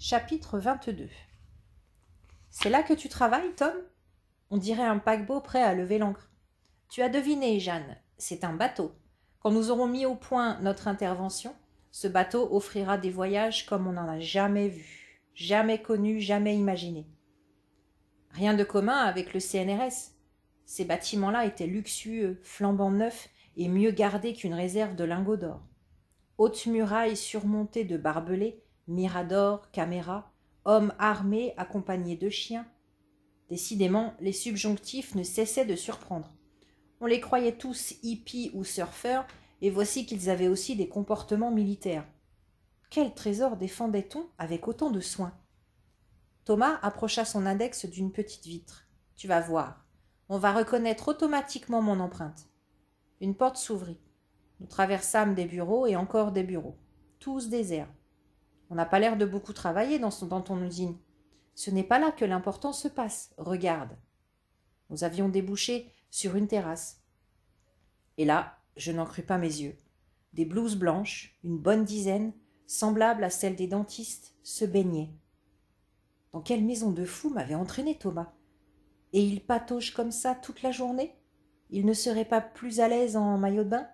Chapitre 22 C'est là que tu travailles, Tom On dirait un paquebot prêt à lever l'ancre. Tu as deviné, Jeanne, c'est un bateau. Quand nous aurons mis au point notre intervention, ce bateau offrira des voyages comme on n'en a jamais vu, jamais connu, jamais imaginé. Rien de commun avec le CNRS. Ces bâtiments-là étaient luxueux, flambant neufs et mieux gardés qu'une réserve de lingots d'or. Hautes murailles surmontées de barbelés, Mirador, Caméra, hommes armés accompagnés de chiens. Décidément, les subjonctifs ne cessaient de surprendre. On les croyait tous hippies ou surfeurs, et voici qu'ils avaient aussi des comportements militaires. Quel trésor défendait-on avec autant de soin Thomas approcha son index d'une petite vitre. Tu vas voir. On va reconnaître automatiquement mon empreinte. Une porte s'ouvrit. Nous traversâmes des bureaux et encore des bureaux, tous déserts. On n'a pas l'air de beaucoup travailler dans, ton usine. Ce n'est pas là que l'important se passe. Regarde. Nous avions débouché sur une terrasse. Et là, je n'en crus pas mes yeux. Des blouses blanches, une bonne dizaine, semblables à celles des dentistes, se baignaient. Dans quelle maison de fou m'avait entraîné Thomas Et il patauge comme ça toute la journée Il ne serait pas plus à l'aise en maillot de bain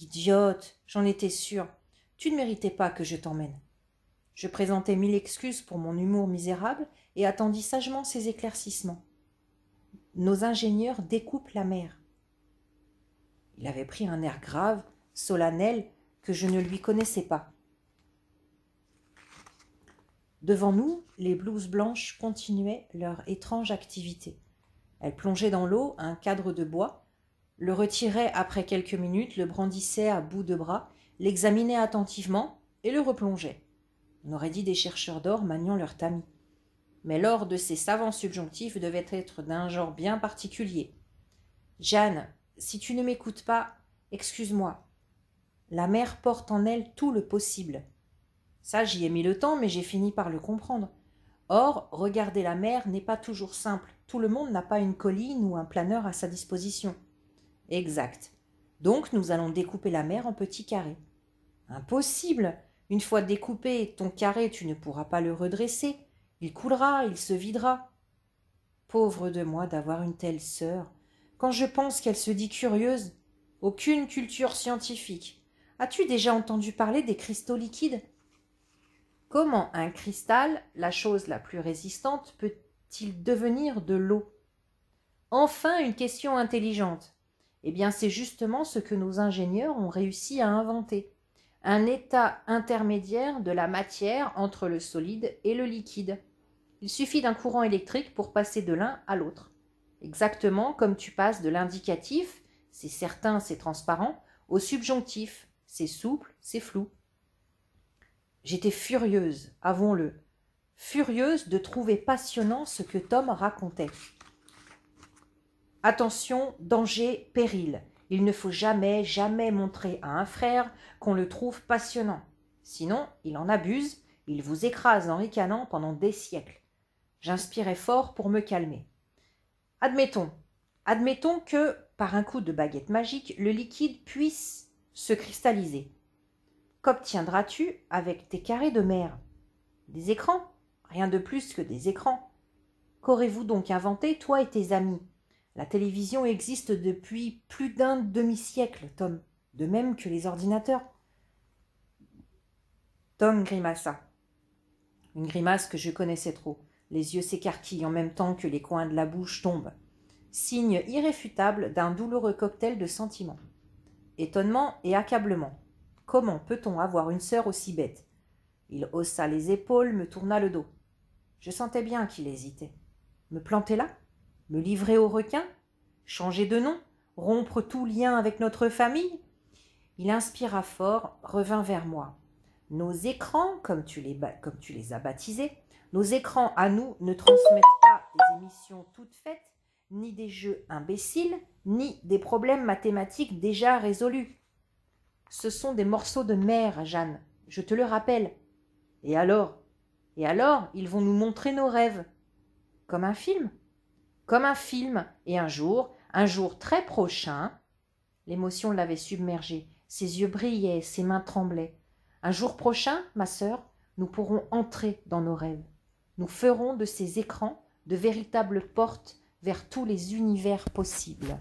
Idiote, j'en étais sûre. Tu ne méritais pas que je t'emmène. Je présentai mille excuses pour mon humour misérable et attendis sagement ses éclaircissements. Nos ingénieurs découpent la mer. Il avait pris un air grave, solennel, que je ne lui connaissais pas. Devant nous, les blouses blanches continuaient leur étrange activité. Elles plongeaient dans l'eau un cadre de bois, le retiraient après quelques minutes, le brandissaient à bout de bras, l'examinaient attentivement et le replongeaient. On aurait dit des chercheurs d'or maniant leur tamis. Mais l'or de ces savants subjonctifs devait être d'un genre bien particulier. Jeanne, si tu ne m'écoutes pas, excuse-moi. La mer porte en elle tout le possible. Ça, j'y ai mis le temps, mais j'ai fini par le comprendre. Or, regarder la mer n'est pas toujours simple. Tout le monde n'a pas une colline ou un planeur à sa disposition. Exact. Donc, nous allons découper la mer en petits carrés. Impossible une fois découpé, ton carré, tu ne pourras pas le redresser. Il coulera, il se videra. Pauvre de moi d'avoir une telle sœur. Quand je pense qu'elle se dit curieuse, aucune culture scientifique. As-tu déjà entendu parler des cristaux liquides Comment un cristal, la chose la plus résistante, peut-il devenir de l'eau Enfin une question intelligente. Eh bien c'est justement ce que nos ingénieurs ont réussi à inventer un état intermédiaire de la matière entre le solide et le liquide. Il suffit d'un courant électrique pour passer de l'un à l'autre. Exactement comme tu passes de l'indicatif, c'est certain, c'est transparent, au subjonctif, c'est souple, c'est flou. J'étais furieuse, avons-le, furieuse de trouver passionnant ce que Tom racontait. Attention, danger, péril. Il ne faut jamais, jamais montrer à un frère qu'on le trouve passionnant. Sinon, il en abuse, il vous écrase en ricanant pendant des siècles. J'inspirais fort pour me calmer. Admettons, admettons que, par un coup de baguette magique, le liquide puisse se cristalliser. Qu'obtiendras-tu avec tes carrés de mer Des écrans Rien de plus que des écrans. Qu'aurez-vous donc inventé, toi et tes amis la télévision existe depuis plus d'un demi-siècle, Tom, de même que les ordinateurs. Tom grimaça. Une grimace que je connaissais trop. Les yeux s'écarquillent en même temps que les coins de la bouche tombent. Signe irréfutable d'un douloureux cocktail de sentiments. Étonnement et accablement. Comment peut-on avoir une sœur aussi bête Il haussa les épaules, me tourna le dos. Je sentais bien qu'il hésitait. Me planter là Me livrer au requin Changer de nom Rompre tout lien avec notre famille Il inspira fort, revint vers moi. Nos écrans, comme tu les, comme tu les as baptisés, nos écrans à nous ne transmettent pas des émissions toutes faites, ni des jeux imbéciles, ni des problèmes mathématiques déjà résolus. Ce sont des morceaux de mer, Jeanne, je te le rappelle. Et alors Et alors, ils vont nous montrer nos rêves. Comme un film Comme un film, et un jour, un jour très prochain l'émotion l'avait submergé ses yeux brillaient ses mains tremblaient un jour prochain ma sœur nous pourrons entrer dans nos rêves nous ferons de ces écrans de véritables portes vers tous les univers possibles